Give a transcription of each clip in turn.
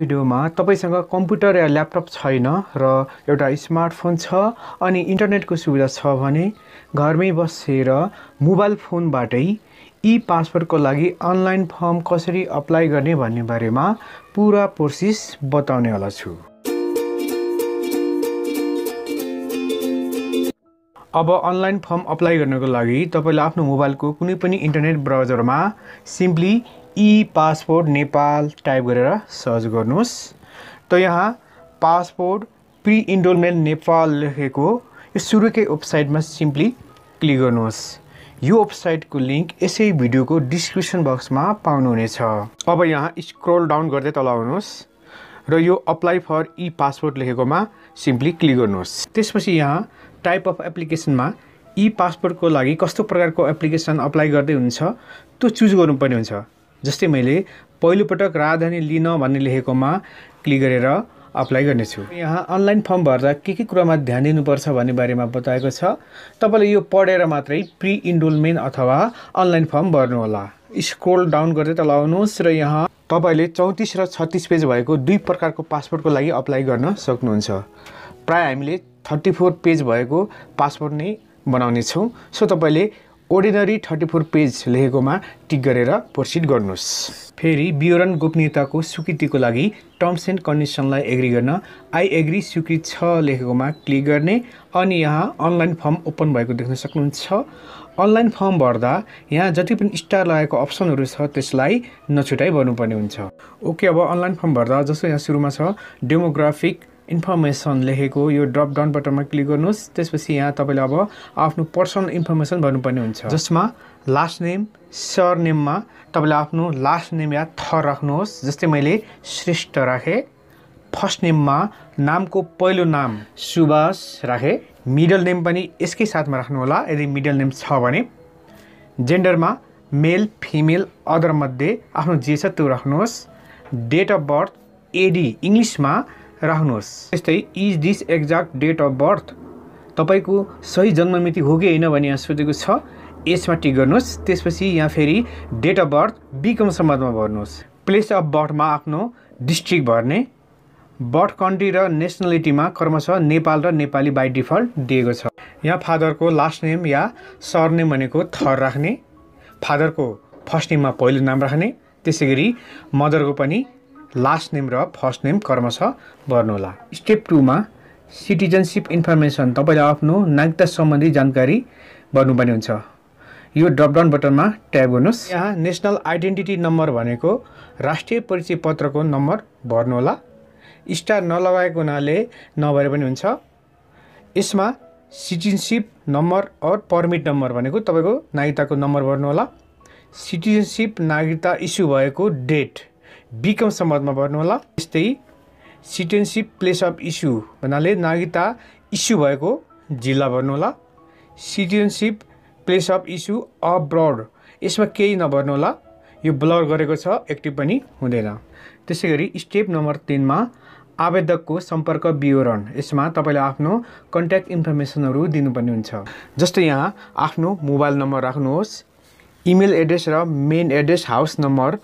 भिडियोमा तपाईँसँग कम्प्युटर या ल्यापटप छैन र एउटा स्मार्टफोन छ अनि इन्टरनेटको सुविधा छ भने घरमै बसेर मोबाइल फोनबाटै ई को लागि अनलाइन फर्म कसरी अप्लाई गर्ने भन्ने बारेमा पुरा प्रोसेस बताउनेवाला छु अब अनलाइन फर्म अप्लाई गर्नको लागि तपाईँले आफ्नो मोबाइलको कुनै पनि इन्टरनेट ब्राउजरमा simply e passport Nepal type गरेर सर्च गर्नुहोस् त यहाँ पासपोर्ट प्रि इन्डोलमेन्ट नेपाल लेखेको यो सुरुकै वेबसाइटमा सिम्पली क्लिक गर्नुहोस् यो वेबसाइटको लिङ्क यसै भिडियोको डिस्क्रिप्सन बक्समा पाउनुहुनेछ अब यहाँ स्क्रोल डाउन गर्दै तल आउनुहोस् र यो अप्लाई फर ई पासपोर्ट लेखेकोमा सिम्पली क्लिक गर्नुहोस् त्यसपछि यहाँ टाइप अफ एप्लिकेसनमा ई पासपोर्टको लागि कस्तो प्रकारको एप्लिकेसन अप्लाई गर्दै हुन्छ त्यो चुज गर्नुपर्ने हुन्छ जस्तै मैले पहिलोपटक राजधानी लिन भन्ने लेखेकोमा क्लिक गरेर अप्लाई गर्नेछु यहाँ अनलाइन फर्म भर्दा के के कुरामा ध्यान दिनुपर्छ भन्ने बारेमा बताएको छ तपाईँले यो पढेर मात्रै प्रि इन्डोलमेन्ट अथवा अनलाइन फर्म भर्नुहोला स्क्रोल डाउन गर्दै तल आउनुहोस् र यहाँ तपाईँले चौतिस र छत्तिस पेज भएको दुई प्रकारको पासपोर्टको लागि अप्लाई गर्न सक्नुहुन्छ प्रायः हामीले थर्टी फोर पेज भएको पासपोर्ट नै बनाउने छौँ सो तपाईँले ओर्डिनरी थर्टी फोर पेज लेखेकोमा टिक गरेर प्रोसिड गर्नुहोस् फेरि विवरण गोपनीयताको स्वीकृतिको लागि टर्म्स एन्ड कन्डिसनलाई एग्री गर्न आई एग्री स्वीकृत छ लेखेकोमा क्लिक गर्ने अनि यहाँ अनलाइन फर्म ओपन भएको देख्न सक्नुहुन्छ अनलाइन फर्म भर्दा यहाँ जति पनि स्टार लगाएको अप्सनहरू छ त्यसलाई नछुटाइ भर्नुपर्ने हुन्छ ओके अब अनलाइन फर्म भर्दा जस्तो यहाँ सुरुमा छ डेमोग्राफिक इन्फर्मेसन लेखेको यो ड्रप डाउन बटनमा क्लिक गर्नुहोस् त्यसपछि यहाँ तपाईँले अब आफ्नो पर्सनल इन्फर्मेसन भन्नुपर्ने हुन्छ जसमा लास्ट नेम सर नेममा तपाईँले आफ्नो लास्ट नेम या थ राख्नुहोस् जस्तै मैले श्रेष्ठ राखेँ फर्स्ट नेममा नामको पहिलो नाम सुभाष राखेँ मिडल नेम पनि यसकै साथमा राख्नुहोला यदि मिडल नेम छ भने जेन्डरमा मेल फिमेल अदरमध्ये आफ्नो जे छ त्यो राख्नुहोस् डेट अफ बर्थ एडी इङ्ग्लिसमा राख्नुहोस् त्यस्तै is this exact date of birth तपाईँको सही जन्ममिति हो कि होइन भने यहाँ सोधेको छ यसमा टिक गर्नुहोस् त्यसपछि यहाँ फेरि डेट अफ बर्थ बिकम सम्वादमा भर्नुहोस् प्लेस अफ बर्थमा आफ्नो डिस्ट्रिक्ट भर्ने बर्थ कन्ट्री र नेसनालिटीमा क्रमशः नेपाल र नेपाली बाई डिफल्ट दिएको छ यहाँ फादरको लास्ट नेम या सर नेम भनेको थर राख्ने फादरको फर्स्ट नेममा पहिलो नाम राख्ने त्यसै गरी मदरको पनि लास्ट नेम र फर्स्ट नेम कर्मश भर्नुहोला स्टेप टूमा सिटिजनसिप इन्फर्मेसन तपाईँले आफ्नो नागरिकता सम्बन्धी जानकारी भर्नुपर्ने हुन्छ यो ड्रपडाउन बटनमा ट्याप गर्नुहोस् यहाँ नेसनल आइडेन्टिटी नम्बर भनेको राष्ट्रिय परिचय पत्रको नम्बर भर्नुहोला स्टार नलगाएको हुनाले नभएर पनि हुन्छ यसमा citizenship number or permit number भनेको तपाईँको नागरिकताको नम्बर भर्नुहोला सिटिजनसिप नागरिकता इस्यु भएको डेट बिकम सम्बन्धमा होला त्यस्तै सिटिजनसिप प्लेस अफ इस्यु भन्नाले नागरिकता इस्यु भएको जिल्ला भर्नु होला citizenship place of issue abroad यसमा केही नभर्नु होला यो ब्लर गरेको छ एक्टिभ पनि हुँदैन त्यसै गरी स्टेप नम्बर तिनमा आवेदकको सम्पर्क विवरण यसमा तपाईँले आफ्नो कन्ट्याक्ट इन्फर्मेसनहरू दिनुपर्ने हुन्छ जस्तै यहाँ आफ्नो मोबाइल नम्बर राख्नुहोस् इमेल एड्रेस र मेन एड्रेस हाउस नम्बर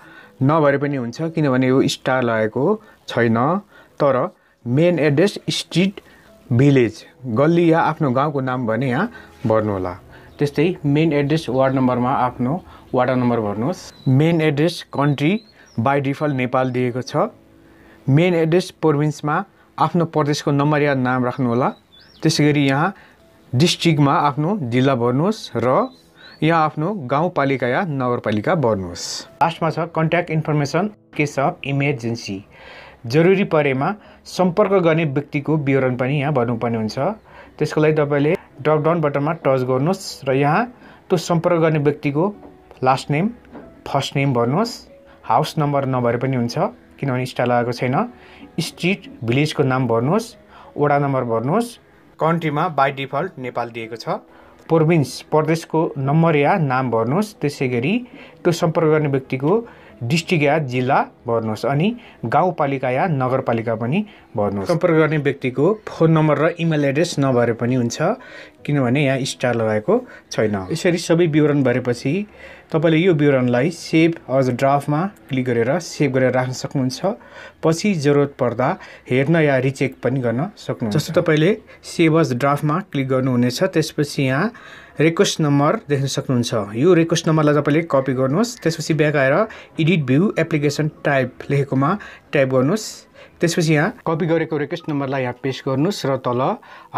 नभए पनि हुन्छ किनभने यो स्टार लागेको छैन तर मेन एड्रेस स्ट्रिट भिलेज गल्ली या आफ्नो गाउँको नाम भने यहाँ भर्नुहोला त्यस्तै मेन एड्रेस वार्ड नम्बरमा आफ्नो वार्ड नम्बर भर्नुहोस् main address country by default Nepal दिएको छ मेन एड्रेस प्रोभिन्समा आफ्नो प्रदेशको नम्बर या नाम राख्नुहोला त्यसै गरी यहाँ डिस्ट्रिक्टमा आफ्नो जिल्ला भर्नुहोस् र यहाँ आफ्नो गाउँपालिका या नगरपालिका भर्नुहोस् लास्टमा छ contact information case of emergency जरुरी परेमा सम्पर्क गर्ने व्यक्तिको विवरण पनि यहाँ भर्नुपर्ने हुन्छ त्यसको लागि तपाईँले ड्रपडाउन बटनमा टच गर्नुहोस् र यहाँ त्यो सम्पर्क गर्ने व्यक्तिको लास्ट नेम फर्स्ट नेम भर्नुहोस् हाउस नम्बर नभए पनि हुन्छ किनभने स्टाइल लगाएको छैन स्ट्रिट भिलेजको नाम भर्नुहोस् वडा नम्बर भर्नुहोस् कन्ट्रीमा बाई डिफल्ट नेपाल दिएको छ प्रोभिन्स प्रदेशको नम्बर या नाम भर्नुहोस् त्यसै गरी त्यो सम्पर्क गर्ने व्यक्तिको डिस्ट्रिक्ट या जिल्ला भर्नुहोस् अनि गाउँपालिका या नगरपालिका पनि सम्पर्क गर्ने व्यक्तिको फोन नम्बर र इमेल एड्रेस नभरे पनि हुन्छ किनभने यहाँ स्टार लगाएको छैन यसरी सबै विवरण भरेपछि तपाईँले यो विवरणलाई सेभ अझ ड्राफ्टमा क्लिक गरेर सेभ गरेर राख्न सक्नुहुन्छ पछि जरुरत पर्दा हेर्न या रिचेक पनि गर्न सक्नुहुन्छ जस्तो तपाईँले सेभ अझ ड्राफ्टमा क्लिक गर्नुहुनेछ त्यसपछि यहाँ रिक्वेस्ट नम्बर देख्न सक्नुहुन्छ यो रिक्वेस्ट नम्बरलाई तपाईँले कपी गर्नुहोस् त्यसपछि ब्याक आएर एडिट भ्यू एप्लिकेसन टाइप लेखेकोमा टाइप गर्नुहोस् त्यसपछि यहाँ कपी गरेको रिक्वेस्ट नम्बरलाई यहाँ पेस्ट गर्नुहोस् र तल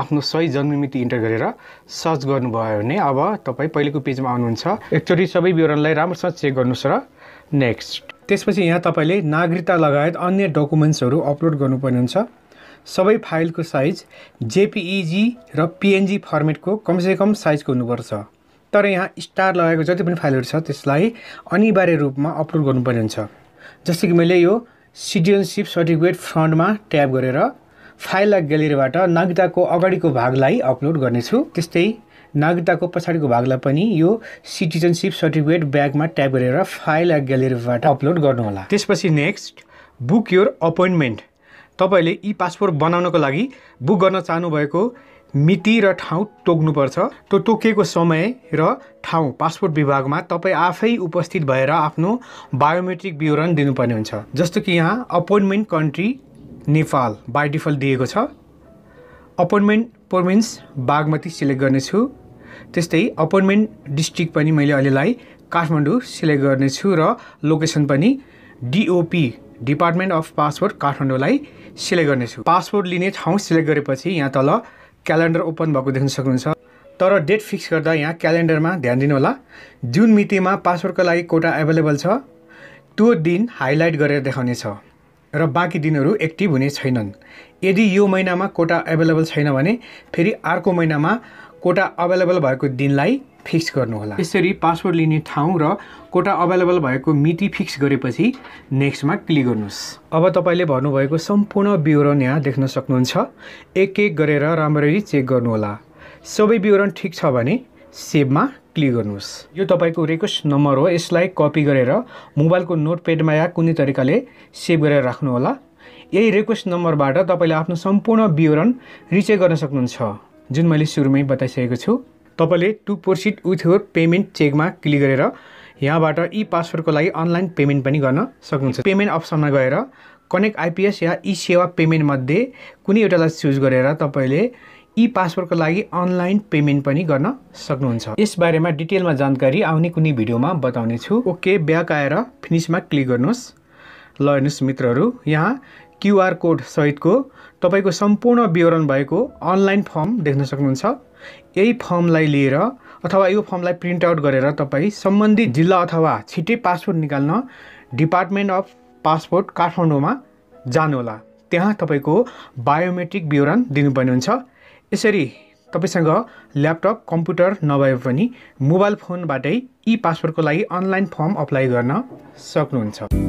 आफ्नो सही जन्ममिति इन्टर गरेर सर्च गर्नुभयो भने अब तपाईँ पहिलेको पेजमा आउनुहुन्छ एकचोटि सबै विवरणलाई राम्रोसँग चेक गर्नुहोस् र नेक्स्ट त्यसपछि यहाँ तपाईँले नागरिकता लगायत अन्य डकुमेन्ट्सहरू अपलोड गर्नुपर्ने हुन्छ सबै फाइलको साइज जेपिइजी र पिएनजी फर्मेटको कमसेकम साइजको हुनुपर्छ तर यहाँ स्टार लगाएको जति पनि फाइलहरू छ त्यसलाई अनिवार्य रूपमा अपलोड गर्नुपर्ने हुन्छ जस्तै कि मैले यो सिटिजनसिप सर्टिफिकेट फ्रन्टमा ट्याप गरेर फाइल फाइललाई ग्यालेरीबाट नागरिकताको अगाडिको भागलाई अपलोड गर्नेछु त्यस्तै नागरिकताको पछाडिको भागलाई पनि यो सिटिजनसिप सर्टिफिकेट ब्यागमा ट्याप गरेर फाइल या ग्यालेरीबाट अपलोड गर्नुहोला त्यसपछि नेक्स्ट बुक योर अपोइन्टमेन्ट तपाईँले ई पासपोर्ट बनाउनको लागि बुक गर्न चाहनुभएको मिति र ठाउँ तोक्नुपर्छ त्यो तोकेको समय र ठाउँ पासपोर्ट विभागमा तपाईँ आफै उपस्थित भएर आफ्नो बायोमेट्रिक विवरण दिनुपर्ने हुन्छ जस्तो कि यहाँ appointment country Nepal by default दिएको छ अपोइन्टमेन्ट प्रोभिन्स बागमती सिलेक्ट गर्नेछु त्यस्तै अपोइन्टमेन्ट डिस्ट्रिक्ट पनि मैले अहिलेलाई काठमाडौँ सिलेक्ट गर्नेछु र लोकेसन पनि डिओपी डिपार्टमेन्ट अफ पासपोर्ट काठमाडौँलाई सिलेक्ट गर्नेछु पासपोर्ट लिने ठाउँ सिलेक्ट गरेपछि यहाँ तल क्यालेन्डर ओपन भएको देख्न सक्नुहुन्छ तर डेट फिक्स गर्दा यहाँ क्यालेन्डरमा ध्यान दिनुहोला जुन मितिमा पासवर्डको लागि कोटा एभाइलेबल छ त्यो दिन हाइलाइट गरेर देखाउनेछ र बाँकी दिनहरू एक्टिभ हुने छैनन् यदि यो महिनामा कोटा एभाइलेबल छैन भने फेरि अर्को महिनामा कोटा अभाइलेबल भएको दिनलाई फिक्स गर्नुहोला यसरी पासवर्ड लिने ठाउँ र कोटा अभाइलेबल भएको मिति फिक्स गरेपछि नेक्स्टमा क्लिक गर्नुहोस् अब तपाईँले भन्नुभएको सम्पूर्ण विवरण यहाँ देख्न सक्नुहुन्छ एक एक गरेर राम्ररी चेक गर्नुहोला सबै विवरण ठिक छ भने सेभमा क्लिक गर्नुहोस् यो तपाईँको रिक्वेस्ट नम्बर हो यसलाई कपी गरेर मोबाइलको नोटपेडमा या कुनै तरिकाले सेभ गरेर राख्नुहोला यही रिक्वेस्ट नम्बरबाट तपाईँले आफ्नो सम्पूर्ण विवरण रिचेक गर्न सक्नुहुन्छ जुन मैले सुरुमै बताइसकेको छु तपाईँले to proceed with your payment चेकमा क्लिक गरेर यहाँबाट ई पासवर्डको लागि अनलाइन पेमेन्ट पनि गर्न सक्नुहुन्छ पेमेन्ट अप्सनमा गएर कनेक्ट आइपिएस या ई सेवा पेमेन्टमध्ये कुनै एउटालाई चुज गरेर तपाईँले ई पासवर्डको लागि अनलाइन पेमेन्ट पनि गर्न सक्नुहुन्छ यस बारेमा डिटेलमा जानकारी आउने कुनै भिडियोमा बताउने छु ओके ब्याक आएर फिनिसमा क्लिक गर्नुहोस् ल हेर्नुहोस् मित्रहरू यहाँ क्युआर सहितको तपाईँको सम्पूर्ण विवरण भएको अनलाइन फर्म देख्न सक्नुहुन्छ यही फर्मलाई लिएर अथवा यो फर्मलाई प्रिन्ट आउट गरेर तपाईँ सम्बन्धित जिल्ला अथवा छिट्टै पासपोर्ट निकाल्न डिपार्टमेन्ट अफ पासपोर्ट काठमाडौँमा जानुहोला त्यहाँ तपाईँको बायोमेट्रिक विवरण दिनुपर्ने हुन्छ यसरी तपाईँसँग ल्यापटप कम्प्युटर नभए पनि मोबाइल फोनबाटै ई पासपोर्टको लागि अनलाइन फर्म अप्लाई गर्न सक्नुहुन्छ